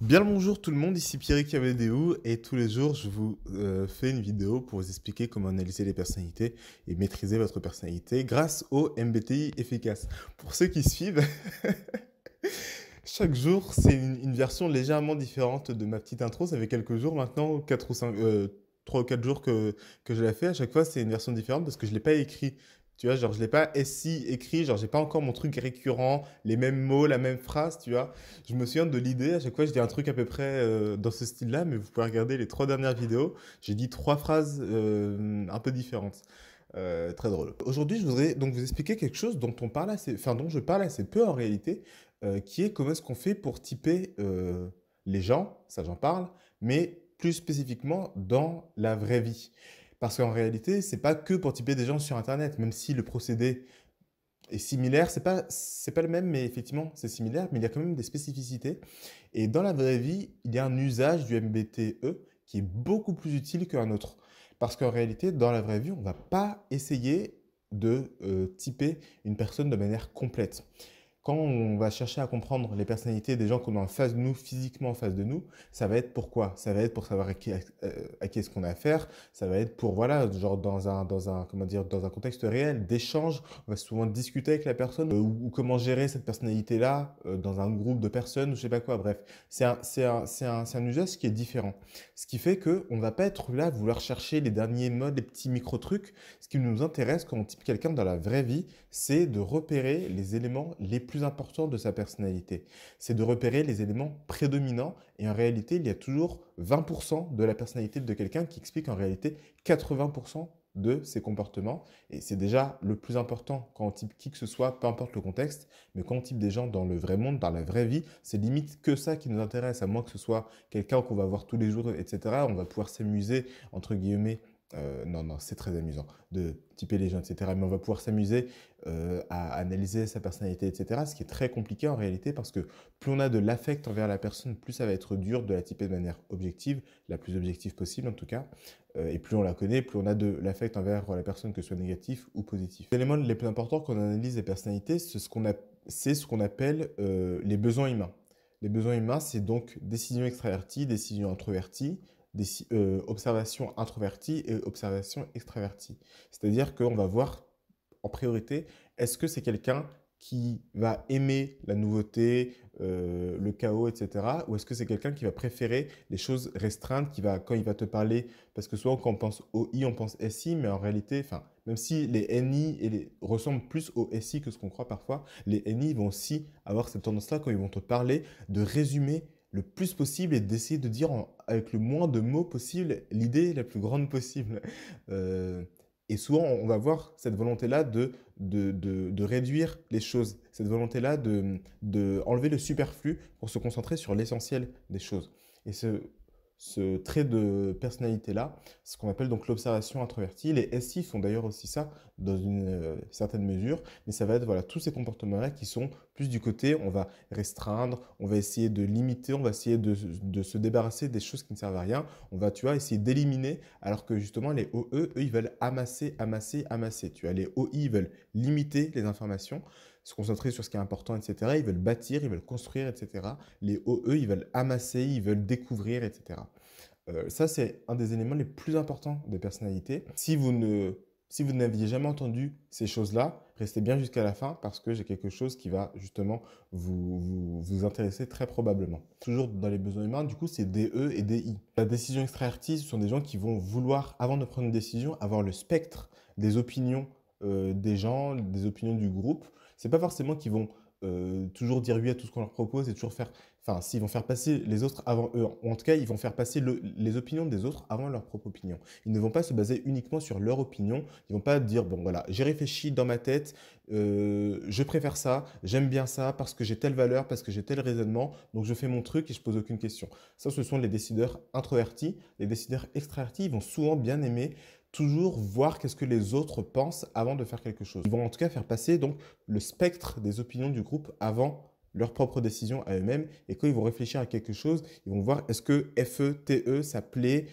Bien le bonjour tout le monde, ici Pierre Cavadéou et tous les jours je vous euh, fais une vidéo pour vous expliquer comment analyser les personnalités et maîtriser votre personnalité grâce au MBTI efficace. Pour ceux qui suivent, chaque jour c'est une, version légèrement différente de ma petite intro, ça fait quelques jours maintenant, quatre ou cinq 3 euh, ou 4 jours que, je la fais, à chaque fois c'est une version différente parce que je ne l'ai pas écrit tu vois, genre, je ne l'ai pas si écrit, genre, j'ai pas encore mon truc récurrent, les mêmes mots, la même phrase, tu vois. Je me souviens de l'idée, à chaque fois, je dis un truc à peu près euh, dans ce style-là, mais vous pouvez regarder les trois dernières vidéos, j'ai dit trois phrases euh, un peu différentes. Euh, très drôle. Aujourd'hui, je voudrais donc vous expliquer quelque chose dont on parle assez, enfin, dont je parle assez peu en réalité, qui est comment est-ce qu'on fait pour typer les gens, ça j'en parle, mais plus spécifiquement dans la vraie vie. Parce qu'en réalité, c'est pas que pour typer des gens sur Internet, même si le procédé est similaire, c'est pas, c'est pas le même, mais effectivement, c'est similaire, mais il y a quand même des spécificités. Et dans la vraie vie, il y a un usage du MBTE qui est beaucoup plus utile qu'un autre. Parce qu'en réalité, dans la vraie vie, on ne va pas essayer de euh, typer une personne de manière complète quand on va chercher à comprendre les personnalités des gens qu'on a en face de nous, physiquement en face de nous, ça va être pourquoi Ça va être pour savoir à qui, euh, à, qui est-ce qu'on a affaire. Ça va être pour voilà, genre dans un dans un comment dire dans un contexte réel d'échange, on va souvent discuter avec la personne euh, ou, comment gérer cette personnalité là euh, dans un groupe de personnes ou je sais pas quoi. Bref, c'est un c'est un un usage qui est différent. Ce qui fait que on va pas être là vouloir chercher les derniers modes, les petits micro trucs. Ce qui nous intéresse quand on type quelqu'un dans la vraie vie, c'est de repérer les éléments les plus important de sa personnalité. C'est de repérer les éléments prédominants et en réalité, il y a toujours 20% de la personnalité de quelqu'un qui explique en réalité 80% de ses comportements. Et c'est déjà le plus important quand on type qui que ce soit, peu importe le contexte, mais quand on type des gens dans le vrai monde, dans la vraie vie, c'est limite que ça qui nous intéresse, à moins que ce soit quelqu'un qu'on va voir tous les jours, etc. On va pouvoir s'amuser, entre guillemets, euh, non, non, c'est très amusant de typer les gens, etc. Mais on va pouvoir s'amuser euh, à analyser sa personnalité, etc. Ce qui est très compliqué en réalité parce que plus on a de l'affect envers la personne, plus ça va être dur de la typer de manière objective, la plus objective possible en tout cas. Euh, et plus on la connaît, plus on a de l'affect envers la personne, que ce soit négatif ou positif. L'élément le plus important qu'on analyse les personnalités, c'est ce qu'on appelle les besoins humains. Les besoins humains, c'est donc décision extravertie, décision introvertie, des, euh, observation introvertie et observations extravertie. C'est-à-dire qu'on va voir en priorité, est-ce que c'est quelqu'un qui va aimer la nouveauté, euh, le chaos, etc. Ou est-ce que c'est quelqu'un qui va préférer les choses restreintes, qui va, quand il va te parler, parce que souvent quand on pense OI, on pense SI, mais en réalité, enfin, même si les NI et les, ressemblent plus au SI que ce qu'on croit parfois, les NI vont aussi avoir cette tendance-là, quand ils vont te parler, de résumer le plus possible et d'essayer de dire avec le moins de mots possible l'idée la plus grande possible. Euh, et souvent, on va voir cette volonté-là de de, de, réduire les choses, cette volonté-là de, de enlever le superflu pour se concentrer sur l'essentiel des choses. Et ce, ce trait de personnalité-là, ce qu'on appelle donc l'observation introvertie. Les SI font d'ailleurs aussi ça dans une euh, certaine mesure, mais ça va être voilà tous ces comportements-là qui sont plus du côté on va restreindre, on va essayer de limiter, on va essayer de, se débarrasser des choses qui ne servent à rien, on va tu essayer d'éliminer, alors que justement les OE, eux ils veulent amasser, amasser, amasser. Tu as les OI ils veulent limiter les informations se concentrer sur ce qui est important, etc. Ils veulent bâtir, ils veulent construire, etc. Les OE, ils veulent amasser, ils veulent découvrir, etc. Euh, ça, c'est un des éléments les plus importants des personnalités. Si vous ne, si vous n'aviez jamais entendu ces choses-là, restez bien jusqu'à la fin parce que j'ai quelque chose qui va justement vous, vous, intéresser très probablement. Toujours dans les besoins humains, du coup, c'est DE et DI. La décision extravertie, ce sont des gens qui vont vouloir, avant de prendre une décision, avoir le spectre des opinions euh, des gens, des opinions du groupe c'est pas forcément qu'ils vont euh, toujours dire oui à tout ce qu'on leur propose et toujours faire enfin, s'ils vont faire passer les autres avant eux, en tout cas, ils vont faire passer les opinions des autres avant leur propre opinion. Ils ne vont pas se baser uniquement sur leur opinion. Ils vont pas dire, bon, voilà, j'ai réfléchi dans ma tête, euh, je préfère ça, j'aime bien ça parce que j'ai telle valeur, parce que j'ai tel raisonnement, donc je fais mon truc et je pose aucune question. Ça, ce sont les décideurs introvertis. Les décideurs extravertis, vont souvent bien aimer toujours voir qu'est-ce que les autres pensent avant de faire quelque chose. Ils vont en tout cas faire passer donc le spectre des opinions du groupe avant leurs propres décisions à eux-mêmes. Et quand ils vont réfléchir à quelque chose, ils vont voir est-ce que FETE, e, ça plaît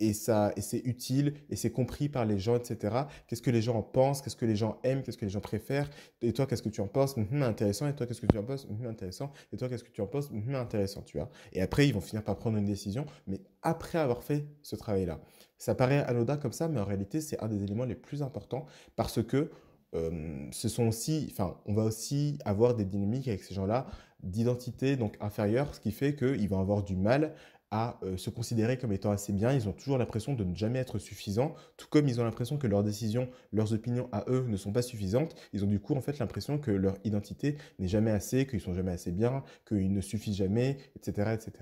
et, ça, et c'est utile et c'est compris par les gens, etc. Qu'est-ce que les gens en pensent Qu'est-ce que les gens aiment Qu'est-ce que les gens préfèrent Et toi, qu'est-ce que tu en penses hum, hum, Intéressant. Et toi, qu'est-ce que tu en penses hum, Intéressant. Et toi, qu'est-ce que tu en penses Intéressant, tu vois. Et après, ils vont finir par prendre une décision, mais après avoir fait ce travail-là. Ça paraît anodin comme ça, mais en réalité, c'est un des éléments les plus importants parce que euh, ce sont aussi, enfin, on va aussi avoir des dynamiques avec ces gens-là d'identité donc inférieure, ce qui fait qu'ils vont avoir du mal à euh, se considérer comme étant assez bien. Ils ont toujours l'impression de ne jamais être suffisants, tout comme ils ont l'impression que leurs décisions, leurs opinions à eux ne sont pas suffisantes. Ils ont du coup en fait l'impression que leur identité n'est jamais assez, qu'ils sont jamais assez bien, qu'ils ne suffisent jamais, etc., etc.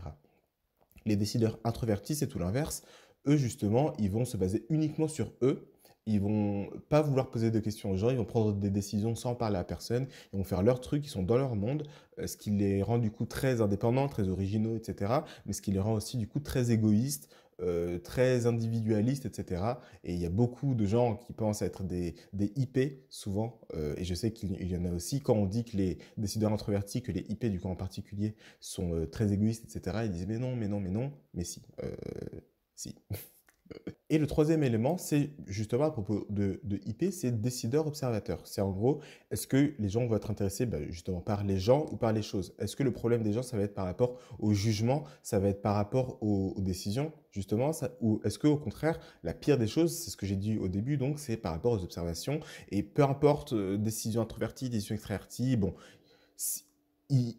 Les décideurs introvertis, c'est tout l'inverse. Eux justement, ils vont se baser uniquement sur eux ils vont pas vouloir poser de questions aux gens, ils vont prendre des décisions sans parler à personne, ils vont faire leur truc, ils sont dans leur monde, euh, ce qui les rend du coup très indépendants, très originaux, etc. Mais ce qui les rend aussi du coup très égoïstes, euh, très individualistes, etc. Et il y a beaucoup de gens qui pensent être des, des IP souvent, euh, et je sais qu'il y en a aussi quand on dit que les décideurs introvertis, que les IP du coup en particulier sont très égoïstes, etc. Ils disent mais non, mais non, mais non, mais si, si. Et le troisième élément, c'est justement à propos de, IP, c'est décideur-observateur. C'est en gros, est-ce que les gens vont être intéressés ben, justement par les gens ou par les choses Est-ce que le problème des gens, ça va être par rapport au jugement, ça va être par rapport aux, décisions, justement Ou est-ce que au contraire, la pire des choses, c'est ce que j'ai dit au début, donc c'est par rapport aux observations. Et peu importe, euh, décision introvertie, décision extravertie, bon,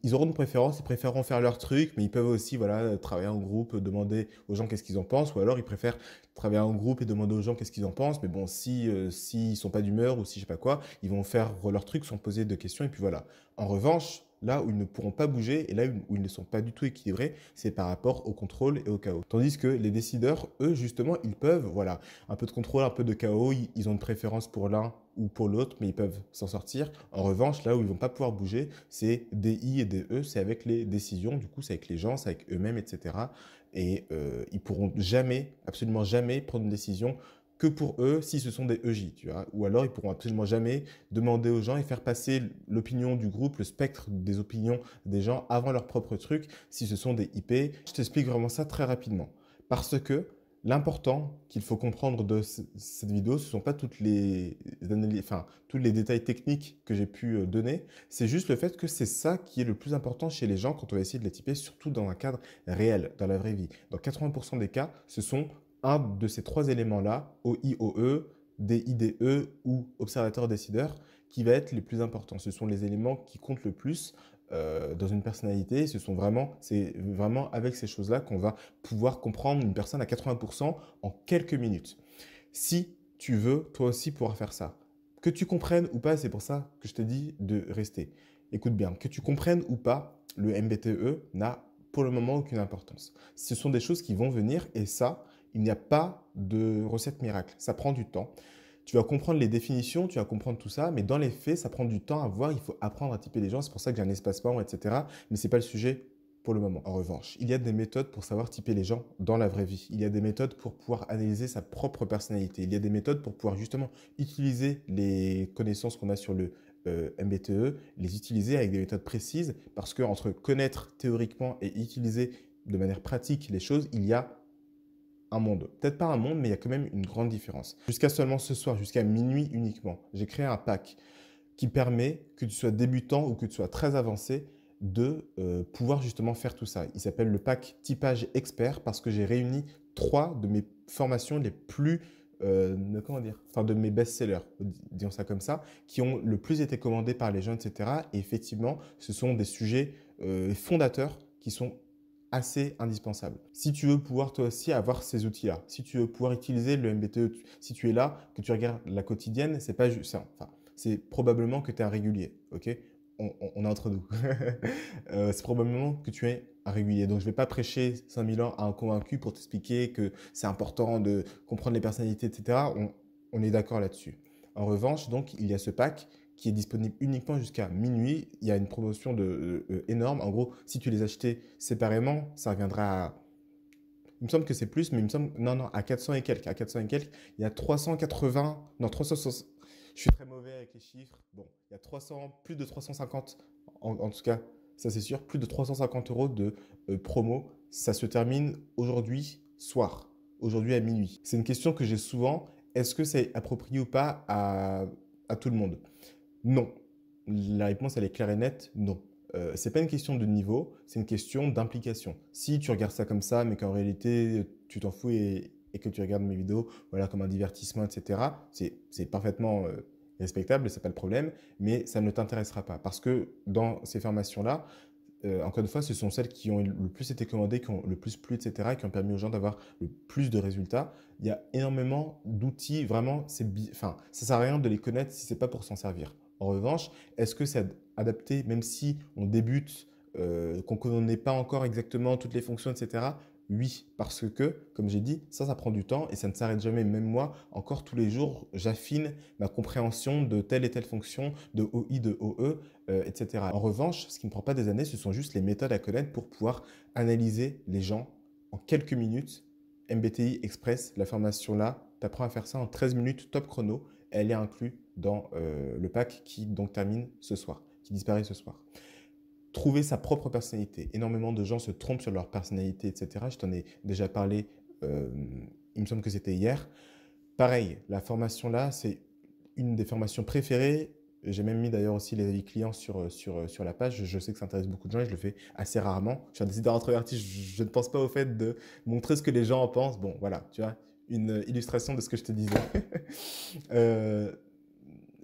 ils, auront une préférence, ils préféreront faire leur truc, mais ils peuvent aussi voilà, travailler en groupe, demander aux gens qu'est-ce qu'ils en pensent, ou alors ils préfèrent travailler en groupe et demander aux gens qu'est-ce qu'ils en pensent, mais bon, si euh, s'ils sont pas d'humeur ou si je sais pas quoi, ils vont faire leur truc sans poser de questions, et puis voilà. En revanche, là où ils ne pourront pas bouger et là où ils ne sont pas du tout équilibrés, c'est par rapport au contrôle et au chaos. Tandis que les décideurs, eux, justement, ils peuvent, voilà, un peu de contrôle, un peu de chaos, ils ont une préférence pour l'un ou pour l'autre, mais ils peuvent s'en sortir. En revanche, là où ils vont pas pouvoir bouger, c'est des I et des E, c'est avec les décisions, du coup, c'est avec les gens, c'est avec eux-mêmes, etc. Et euh, ils pourront jamais, absolument jamais prendre une décision que pour eux si ce sont des EJ, tu vois. Ou alors ils pourront absolument jamais demander aux gens et faire passer l'opinion du groupe, le spectre des opinions des gens avant leur propre truc si ce sont des IP. Je t'explique vraiment ça très rapidement. Parce que l'important qu'il faut comprendre de cette vidéo, ce ne sont pas toutes les enfin, tous les détails techniques que j'ai pu euh, donner, c'est juste le fait que c'est ça qui est le plus important chez les gens quand on va essayer de les typer, surtout dans un cadre réel, dans la vraie vie. Dans 80% des cas, ce sont un de ces trois éléments-là, OIOE, DIDE ou observateur décideur, qui va être les plus importants. Ce sont les éléments qui comptent le plus euh, dans une personnalité. Ce sont vraiment, c'est vraiment avec ces choses-là qu'on va pouvoir comprendre une personne à 80% en quelques minutes. Si tu veux, toi aussi pouvoir faire ça. Que tu comprennes ou pas, c'est pour ça que je te dis de rester. Écoute bien, que tu comprennes ou pas, le MBTE n'a pour le moment aucune importance. Ce sont des choses qui vont venir et ça, il n'y a pas de recette miracle. Ça prend du temps. Tu vas comprendre les définitions, tu vas comprendre tout ça, mais dans les faits, ça prend du temps à voir. Il faut apprendre à typer les gens. C'est pour ça que j'ai un espace membre, etc. Mais c'est pas le sujet pour le moment. En revanche, il y a des méthodes pour savoir typer les gens dans la vraie vie. Il y a des méthodes pour pouvoir analyser sa propre personnalité. Il y a des méthodes pour pouvoir justement utiliser les connaissances qu'on a sur le euh, MBTE, les utiliser avec des méthodes précises, parce qu'entre connaître théoriquement et utiliser de manière pratique les choses, il y a monde. Peut-être pas un monde, mais il y a quand même une grande différence. Jusqu'à seulement ce soir, jusqu'à minuit uniquement, j'ai créé un pack qui permet que tu sois débutant ou que tu sois très avancé de euh, pouvoir justement faire tout ça. Il s'appelle le pack typage expert parce que j'ai réuni trois de mes formations les plus euh, comment dire, enfin de mes best-sellers, disons ça comme ça, qui ont le plus été commandés par les gens, etc. Et effectivement, ce sont des sujets euh, fondateurs qui sont assez indispensable. Si tu veux pouvoir toi aussi avoir ces outils-là, si tu veux pouvoir utiliser le MBTE, si tu es là, que tu regardes la quotidienne, c'est pas juste c'est probablement que tu es un régulier, ok on, est entre nous. Euh, c'est probablement que tu es un régulier. Donc je ne vais pas prêcher 5000 ans à un convaincu pour t'expliquer que c'est important de comprendre les personnalités, etc. On, est d'accord là-dessus. En revanche, donc, il y a ce pack qui est disponible uniquement jusqu'à minuit. Il y a une promotion de, euh, euh, énorme. En gros, si tu les achetais séparément, ça reviendra à... Il me semble que c'est plus, mais il me semble... Non, non, à 400 et quelques. À 400 et quelques, il y a 380... Non, 360... Je suis très mauvais avec les chiffres. Bon, il y a 300, plus de 350, en, tout cas, ça c'est sûr, plus de 350 euros de euh, promo. Ça se termine aujourd'hui soir, aujourd'hui à minuit. C'est une question que j'ai souvent. Est-ce que c'est approprié ou pas à tout le monde non. La réponse, elle est claire et nette, non. Ce euh, c'est pas une question de niveau, c'est une question d'implication. Si tu regardes ça comme ça, mais qu'en réalité, tu t'en fous et, que tu regardes mes vidéos voilà, comme un divertissement, etc., c'est parfaitement euh, respectable, n'est pas le problème, mais ça ne t'intéressera pas. Parce que dans ces formations-là, euh, encore une fois, ce sont celles qui ont le plus été commandées, qui ont le plus plu, etc., et qui ont permis aux gens d'avoir le plus de résultats. Il y a énormément d'outils, vraiment, ça ça sert à rien de les connaître si c'est pas pour s'en servir. En revanche, est-ce que c'est adapté, même si on débute, euh, qu'on ne connaît pas encore exactement toutes les fonctions, etc. Oui, parce que, comme j'ai dit, ça, ça prend du temps et ça ne s'arrête jamais. Même moi, encore tous les jours, j'affine ma compréhension de telle et telle fonction, de OI, de OE, etc. Euh, en revanche, ce qui ne prend pas des années, ce sont juste les méthodes à connaître pour pouvoir analyser les gens en quelques minutes. MBTI Express, la formation là, tu apprends à faire ça en 13 minutes top chrono elle est inclue dans euh, le pack qui donc termine ce soir, qui disparaît ce soir. Trouver sa propre personnalité. Énormément de gens se trompent sur leur personnalité, etc. Je t'en ai déjà parlé, euh, il me semble que c'était hier. Pareil, la formation là, c'est une des formations préférées. J'ai même mis d'ailleurs aussi les avis clients sur, euh, sur, sur la page. Je, sais que ça intéresse beaucoup de gens et je le fais assez rarement. Je suis un décideur introverti, je ne pense pas au fait de montrer ce que les gens en pensent. Bon, voilà, tu vois, une euh, illustration de ce que je te disais. Euh,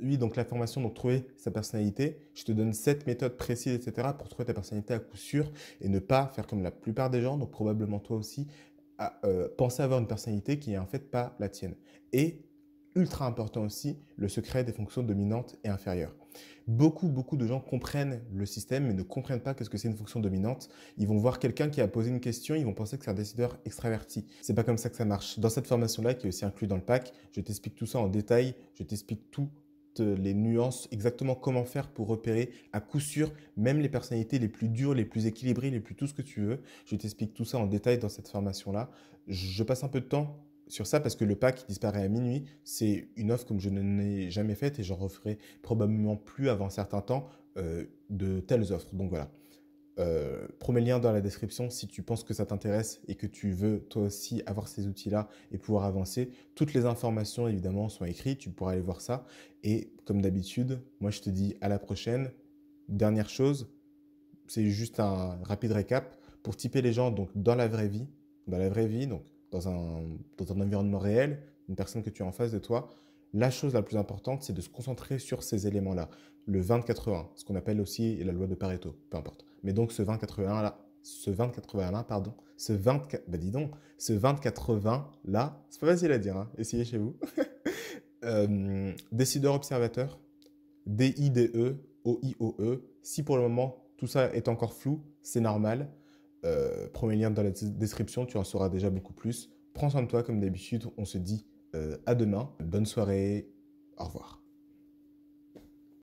oui, donc la formation, donc trouver sa personnalité. Je te donne sept méthodes précises, etc., pour trouver ta personnalité à coup sûr et ne pas faire comme la plupart des gens, donc probablement toi aussi, à, euh, penser avoir une personnalité qui est en fait pas la tienne. Et ultra important aussi, le secret des fonctions dominantes et inférieures. Beaucoup, beaucoup de gens comprennent le système, mais ne comprennent pas qu'est-ce que c'est une fonction dominante. Ils vont voir quelqu'un qui a posé une question, ils vont penser que c'est un décideur extraverti. C'est pas comme ça que ça marche. Dans cette formation-là, qui est aussi inclue dans le pack, je t'explique tout ça en détail, je t'explique toutes les nuances, exactement comment faire pour repérer à coup sûr même les personnalités les plus dures, les plus équilibrées, les plus tout ce que tu veux. Je t'explique tout ça en détail dans cette formation-là. Je passe un peu de temps sur ça parce que le pack disparaît à minuit. C'est une offre comme je ne l'ai jamais faite et j'en referai probablement plus avant un certain temps euh, de telles offres. Donc voilà. Euh, premier lien dans la description si tu penses que ça t'intéresse et que tu veux toi aussi avoir ces outils-là et pouvoir avancer. Toutes les informations évidemment sont écrites, tu pourras aller voir ça. Et comme d'habitude, moi je te dis à la prochaine. Dernière chose, c'est juste un rapide récap pour typer les gens donc dans la vraie vie, dans la vraie vie donc dans un, dans un environnement réel, une personne que tu as en face de toi, la chose la plus importante, c'est de se concentrer sur ces éléments-là. Le 20-80, ce qu'on appelle aussi la loi de Pareto, peu importe. Mais donc ce 20-81-là, ce 20-81-là, pardon, ce 20, bah dis donc, ce 20-80-là, c'est pas facile à dire, hein, essayez chez vous. Euh, décideur observateur, D-I-D-E, O-I-O-E. Si pour le moment tout ça est encore flou, c'est normal. Euh, premier lien dans la description, tu en sauras déjà beaucoup plus. Prends soin de toi comme d'habitude, on se dit euh, à demain. Bonne soirée, au revoir.